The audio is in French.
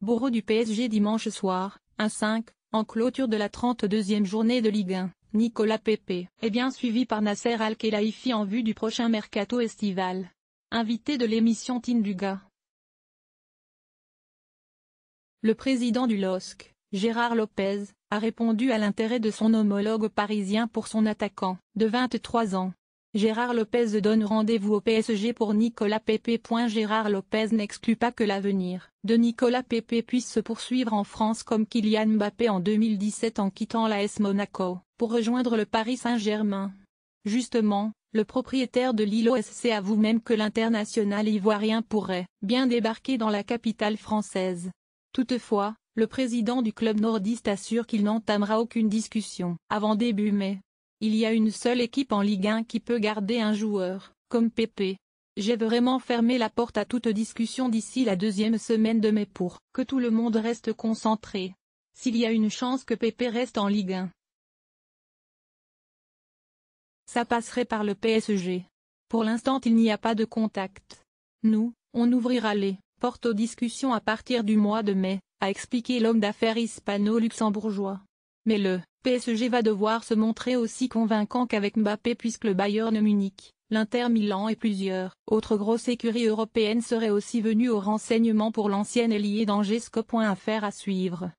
Bourreau du PSG dimanche soir, 1-5, en clôture de la 32e journée de Ligue 1, Nicolas Pepe est bien suivi par Nasser Al-Khelaifi en vue du prochain mercato estival. Invité de l'émission Tinduga. Le président du LOSC, Gérard Lopez, a répondu à l'intérêt de son homologue parisien pour son attaquant, de 23 ans. Gérard Lopez donne rendez-vous au PSG pour Nicolas Pépé. Gérard Lopez n'exclut pas que l'avenir de Nicolas Pépé puisse se poursuivre en France comme Kylian Mbappé en 2017 en quittant s Monaco pour rejoindre le Paris Saint-Germain. Justement, le propriétaire de l'île OSC avoue même que l'international ivoirien pourrait bien débarquer dans la capitale française. Toutefois, le président du club nordiste assure qu'il n'entamera aucune discussion avant début mai. Il y a une seule équipe en Ligue 1 qui peut garder un joueur, comme Pépé. J'ai vraiment fermé la porte à toute discussion d'ici la deuxième semaine de mai pour que tout le monde reste concentré. S'il y a une chance que Pépé reste en Ligue 1. Ça passerait par le PSG. Pour l'instant il n'y a pas de contact. Nous, on ouvrira les portes aux discussions à partir du mois de mai, a expliqué l'homme d'affaires hispano-luxembourgeois. Mais le PSG va devoir se montrer aussi convaincant qu'avec Mbappé puisque le Bayern Munich, l'Inter Milan et plusieurs autres grosses écuries européennes seraient aussi venues au renseignement pour l'ancienne ailier d'Angers. faire à suivre.